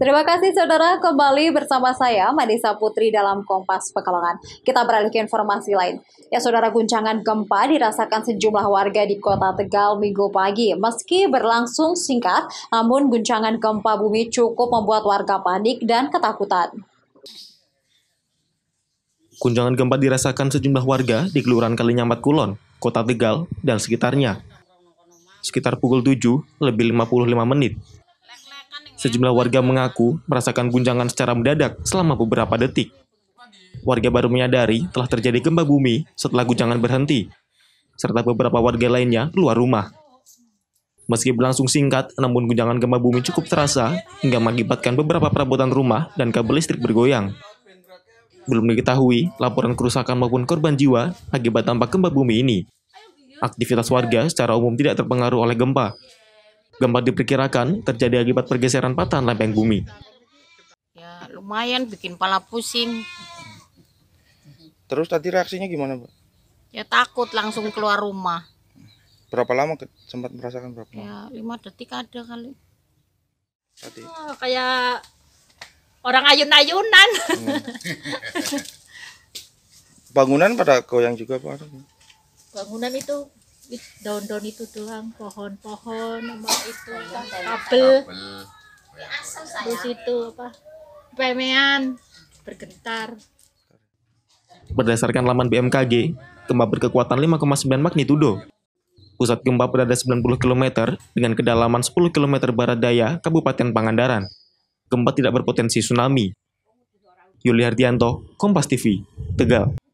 Terima kasih saudara kembali bersama saya Manisa Putri dalam Kompas Pekalongan. Kita beralih ke informasi lain. Ya saudara guncangan gempa dirasakan sejumlah warga di kota Tegal minggu pagi. Meski berlangsung singkat, namun guncangan gempa bumi cukup membuat warga panik dan ketakutan. Guncangan gempa dirasakan sejumlah warga di Kelurahan Kalinyamat Kulon, kota Tegal, dan sekitarnya. Sekitar pukul 7 lebih 55 menit, Sejumlah warga mengaku merasakan guncangan secara mendadak selama beberapa detik. Warga baru menyadari telah terjadi gempa bumi setelah guncangan berhenti, serta beberapa warga lainnya keluar rumah. Meski berlangsung singkat, namun guncangan gempa bumi cukup terasa hingga mengakibatkan beberapa perabotan rumah dan kabel listrik bergoyang. Belum diketahui laporan kerusakan maupun korban jiwa akibat tampak gempa bumi ini. Aktivitas warga secara umum tidak terpengaruh oleh gempa, Gempa diperkirakan terjadi akibat pergeseran patahan lempeng bumi. Ya, lumayan bikin pala pusing. Terus tadi reaksinya gimana, Mbak? Ya takut langsung keluar rumah. Berapa lama sempat merasakan berapa? Lama? Ya, lima detik ada kali. Tadi. Oh, kayak orang ayun-ayunan. Hmm. Bangunan pada goyang juga, Pak. Bangunan itu daun-daun itu doang pohon-pohon sama itu kabel terus itu apa pemean bergetar berdasarkan laman BMKG gempa berkekuatan 5,9 magnitudo pusat gempa berada 90 km dengan kedalaman 10 km barat daya Kabupaten Pangandaran gempa tidak berpotensi tsunami Yuli Hardianto Kompas TV Tegal